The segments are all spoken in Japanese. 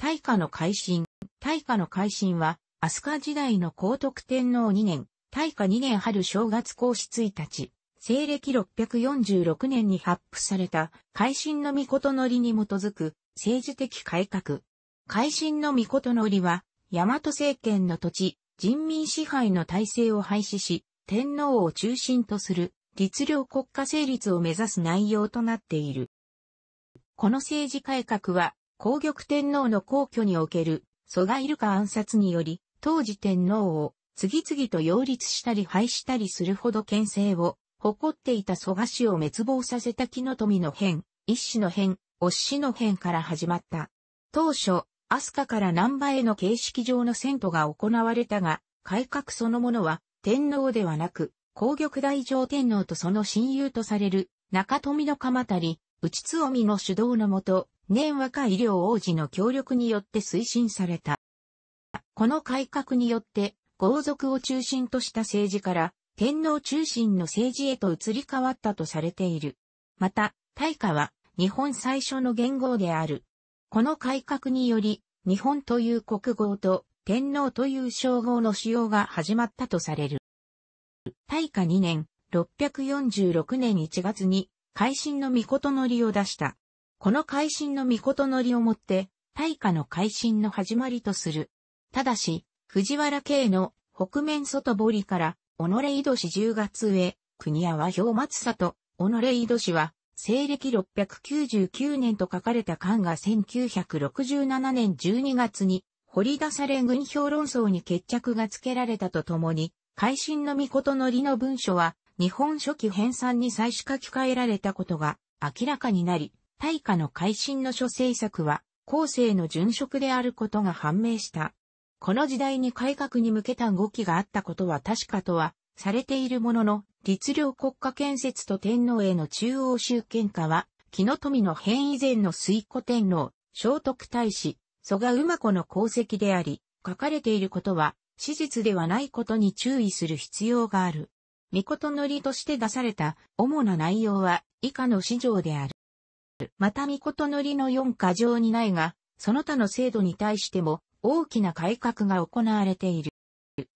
大化の改新。大化の改新は、飛鳥時代の高徳天皇2年、大化2年春正月公子1日、西暦646年に発布された、改新の御事のりに基づく、政治的改革。改新の御事のりは、大和政権の土地、人民支配の体制を廃止し、天皇を中心とする、律令国家成立を目指す内容となっている。この政治改革は、皇玉天皇の皇居における蘇我イルカ暗殺により、当時天皇を次々と擁立したり廃したりするほど牽制を誇っていた蘇我氏を滅亡させた木の富の変、一子の変、お子の変から始まった。当初、飛鳥から南馬への形式上の遷都が行われたが、改革そのものは天皇ではなく、皇玉大上天皇とその親友とされる中富の鎌足り、内津臣の主導のもと、年若医療王子の協力によって推進された。この改革によって、豪族を中心とした政治から、天皇中心の政治へと移り変わったとされている。また、大化は、日本最初の元号である。この改革により、日本という国号と、天皇という称号の使用が始まったとされる。大化2年、646年1月に、改新の御事のりを出した。この改新の御事のりをもって、大化の改新の始まりとする。ただし、藤原慶の北面外堀から、己井戸市10月上、国屋は氷松里、己井戸市は、西暦699年と書かれた漢が1967年12月に、掘り出され軍評論争に決着がつけられたとともに、改新の御事のりの文書は、日本初期編纂に再始書き換えられたことが明らかになり、大化の改新の諸政策は、後世の殉職であることが判明した。この時代に改革に向けた動きがあったことは確かとは、されているものの、律令国家建設と天皇への中央集権化は、木の富の変以前の水古天皇、聖徳太子、蘇我馬子の功績であり、書かれていることは、史実ではないことに注意する必要がある。御事のりとして出された主な内容は以下の史上である。また御事のりの4過条にないが、その他の制度に対しても大きな改革が行われている。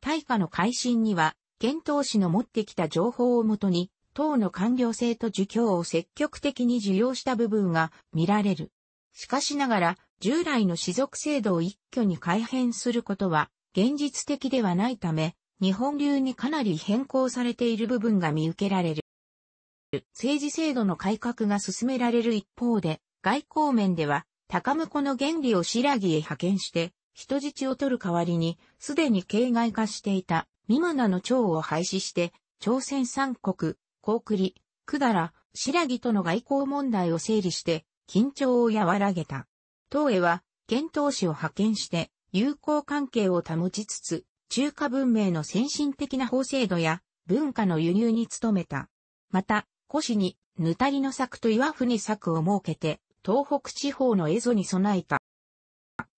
大化の改新には、検討士の持ってきた情報をもとに、党の官僚制と儒教を積極的に受容した部分が見られる。しかしながら、従来の士族制度を一挙に改変することは、現実的ではないため、日本流にかなり変更されている部分が見受けられる。政治制度の改革が進められる一方で、外交面では、高婿の原理を白木へ派遣して、人質を取る代わりに、すでに形外化していた、ミマナの長を廃止して、朝鮮三国、高栗、くだら、白木との外交問題を整理して、緊張を和らげた。東へは、遣唐使を派遣して、友好関係を保ちつつ、中華文明の先進的な法制度や文化の輸入に努めた。また、古市に、ぬたりの作と岩船作を設けて、東北地方の蝦夷に備えた。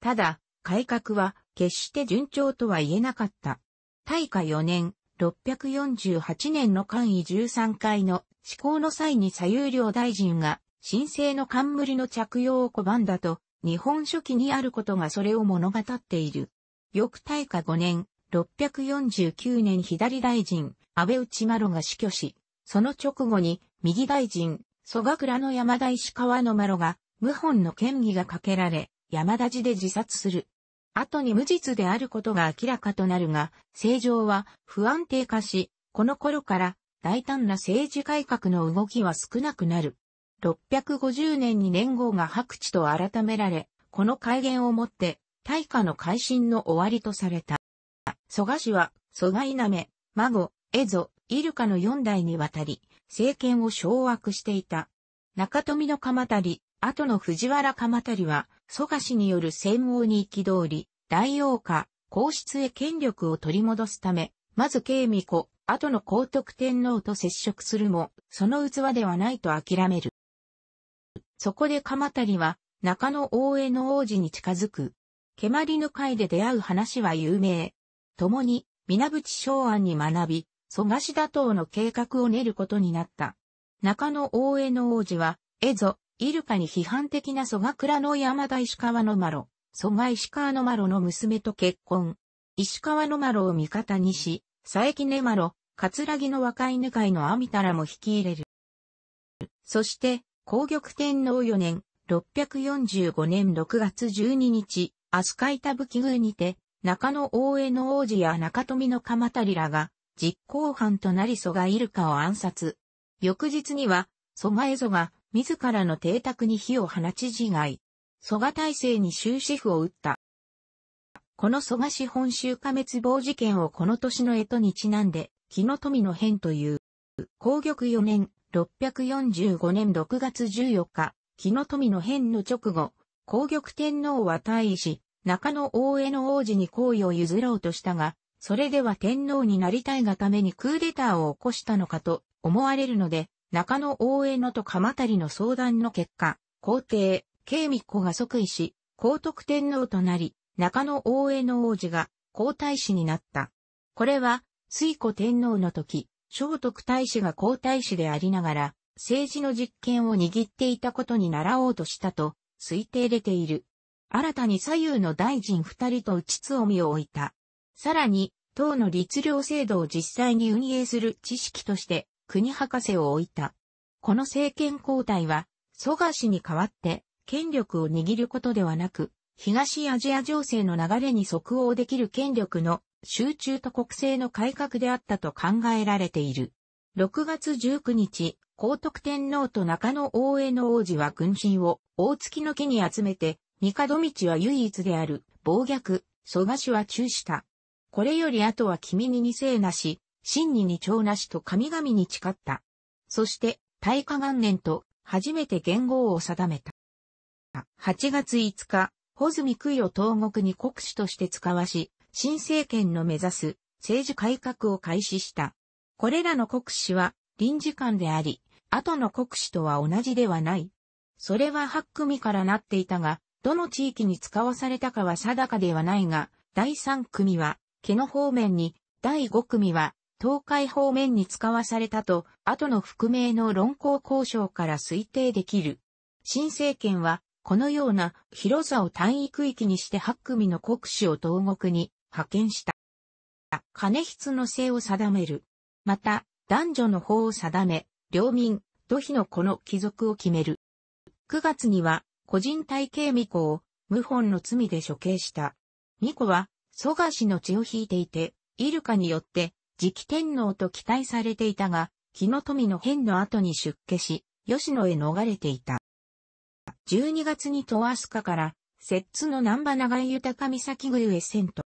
ただ、改革は決して順調とは言えなかった。大化4年、648年の官位13回の施行の際に左右両大臣が、申請の冠の着用を拒んだと、日本書紀にあることがそれを物語っている。翌大化5年、649年左大臣、安倍内丸が死去し、その直後に、右大臣、蘇我倉の山田石川の丸が、謀反の嫌疑がかけられ、山田寺で自殺する。後に無実であることが明らかとなるが、政情は不安定化し、この頃から大胆な政治改革の動きは少なくなる。650年に年号が白地と改められ、この改元をもって、大化の改新の終わりとされた。蘇我氏は、蘇我稲目、孫、蝦夷、イルカの四代にわたり、政権を掌握していた。中富の鎌足、後の藤原鎌足は、蘇我氏による戦門に憤り、大王家、皇室へ権力を取り戻すため、まず慶美子、後の皇徳天皇と接触するも、その器ではないと諦める。そこで鎌足は、中野大江の王子に近づく。蹴鞠の会で出会う話は有名。共に、水淵昭安に学び、蘇我氏打倒の計画を練ることになった。中野大江の王子は、エゾ、イルカに批判的な蘇我倉の山田石川のマロ、蘇我石川のマロの娘と結婚。石川のマロを味方にし、佐伯根マロ、葛城の若い犬会のアミタラも引き入れる。そして、皇玉天皇4年、645年6月12日、飛鳥板吹宮にて、中野大江の王子や中富の鎌足らが、実行犯となり蘇我イルカを暗殺。翌日には、蘇我蝦夷が自らの邸宅に火を放ち自害。蘇我体制に終止符を打った。この蘇我資本集過滅亡事件をこの年の江戸にちなんで、木の富の変という。公玉4年、645年6月14日、木の富の変の直後、公玉天皇は退位し、中野大江の王子に皇位を譲ろうとしたが、それでは天皇になりたいがためにクーデターを起こしたのかと思われるので、中野大江野と鎌足の相談の結果、皇帝、慶美子が即位し、皇徳天皇となり、中野大江野王子が皇太子になった。これは、水古天皇の時、聖徳太子が皇太子でありながら、政治の実権を握っていたことに習おうとしたと推定れている。新たに左右の大臣二人と内つおみを置いた。さらに、党の律令制度を実際に運営する知識として国博士を置いた。この政権交代は、蘇我氏に代わって権力を握ることではなく、東アジア情勢の流れに即応できる権力の集中と国政の改革であったと考えられている。6月19日、高徳天皇と中野大江の王子は軍神を大月の木に集めて、帝道は唯一である暴虐、蘇我氏は中した。これより後は君に二世なし、真に二長なしと神々に誓った。そして、大化元年と、初めて元号を定めた。8月5日、穂積区与東国に国主として使わし、新政権の目指す政治改革を開始した。これらの国史は臨時官であり、後の国史とは同じではない。それは8組からなっていたが、どの地域に使わされたかは定かではないが、第3組は木の方面に、第5組は、東海方面に使わされたと、後の覆名の論考交渉から推定できる。新政権は、このような広さを単位区域にして8組の国士を東国に派遣した。金筆の性を定める。また、男女の法を定め、領民、土肥の子の貴族を決める。9月には、個人体系巫女を、謀反の罪で処刑した。巫女は、蘇我氏の血を引いていて、イルカによって次期天皇と期待されていたが、木の富の変の後に出家し、吉野へ逃れていた。12月に戸飛鳥から、摂津の南波長井豊岬宮へ遷都。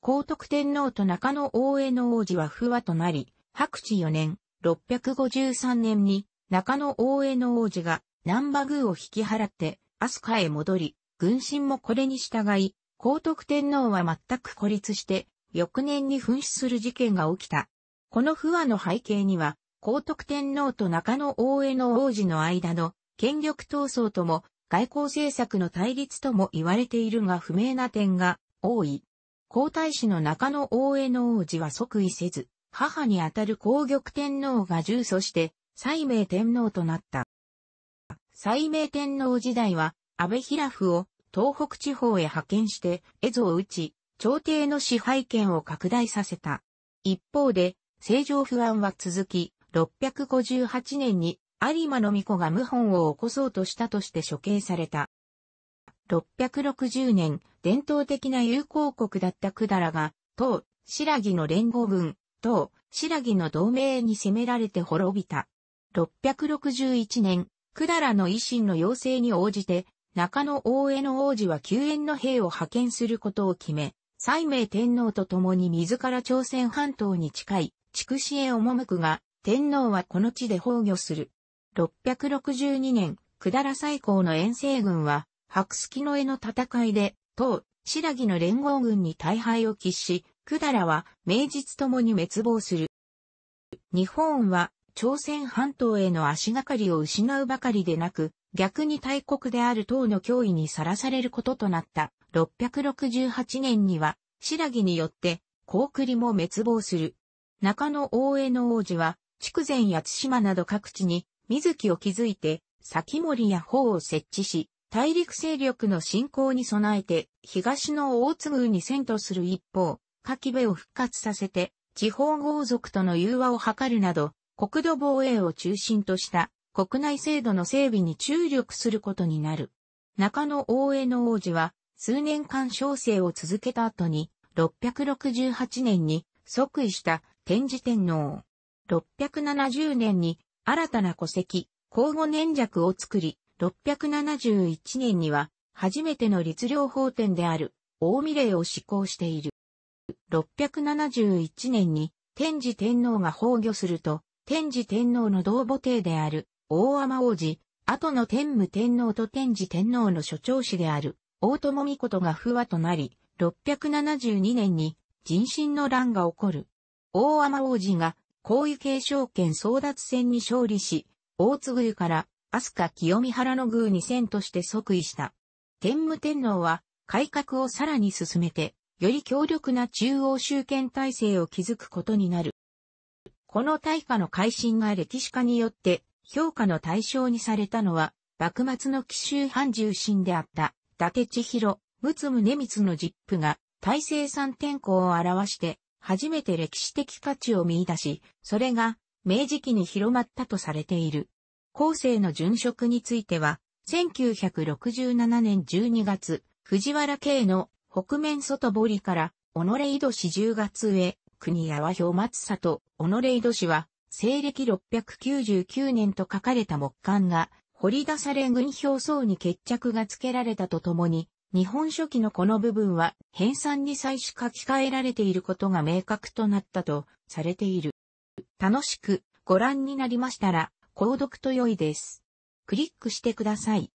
高徳天皇と中野大江の王子は不和となり、白地4年、653年に中野大江の王子が南波宮を引き払って、飛鳥へ戻り、軍神もこれに従い、皇徳天皇は全く孤立して、翌年に紛失する事件が起きた。この不和の背景には、皇徳天皇と中野大江の王子の間の権力闘争とも外交政策の対立とも言われているが不明な点が多い。皇太子の中野大江の王子は即位せず、母にあたる皇玉天皇が従祖して、西明天皇となった。西明天皇時代は、安倍平夫を東北地方へ派遣して、絵図を打ち、朝廷の支配権を拡大させた。一方で、政情不安は続き、658年に有馬の巫女が謀反を起こそうとしたとして処刑された。660年、伝統的な友好国だった百済が、唐、白木の連合軍、唐、白木の同盟に攻められて滅びた。661年、百済の維新の要請に応じて、中野大江の王子は救援の兵を派遣することを決め、西明天皇と共に自ら朝鮮半島に近い、筑紫へ赴くが、天皇はこの地で崩御する。662年、百済最高の遠征軍は、白月の絵の戦いで、唐、白木の連合軍に大敗を喫し、百済は名実ともに滅亡する。日本は朝鮮半島への足がかりを失うばかりでなく、逆に大国である唐の脅威にさらされることとなった668年には、白木によって、高栗も滅亡する。中野大江の王子は、筑前や津島など各地に、水木を築いて、先森や法を設置し、大陸勢力の侵攻に備えて、東の大津宮に遷都する一方、柿部を復活させて、地方豪族との融和を図るなど、国土防衛を中心とした国内制度の整備に注力することになる。中野大江の王子は、数年間小生を続けた後に、668年に即位した天智天皇。670年に新たな戸籍、交互年弱を作り、671年には初めての律令法典である大見令を施行している。671年に天智天皇が崩御すると、天智天皇の同母帝である大天王子、後の天武天皇と天智天皇の所長子である、大友美琴が不和となり、672年に人心の乱が起こる。大天王子が、皇位継承権争奪戦に勝利し、大津宮から飛鳥清見原の宮に遷として即位した。天武天皇は改革をさらに進めて、より強力な中央集権体制を築くことになる。この大化の改新が歴史家によって評価の対象にされたのは、幕末の奇襲藩重臣であった、伊達千尋、陸奥宗光の実父が、大政三天候を表して、初めて歴史的価値を見出し、それが、明治期に広まったとされている。後世の殉職については、1967年12月、藤原慶の北面外堀から、己井戸市10月へ、国谷は表松里、己井戸市は、西暦699年と書かれた木簡が、掘り出され軍表層に決着がつけられたとともに、日本書紀のこの部分は、編纂に際し書き換えられていることが明確となったとされている。楽しくご覧になりましたら、購読と良いです。クリックしてください。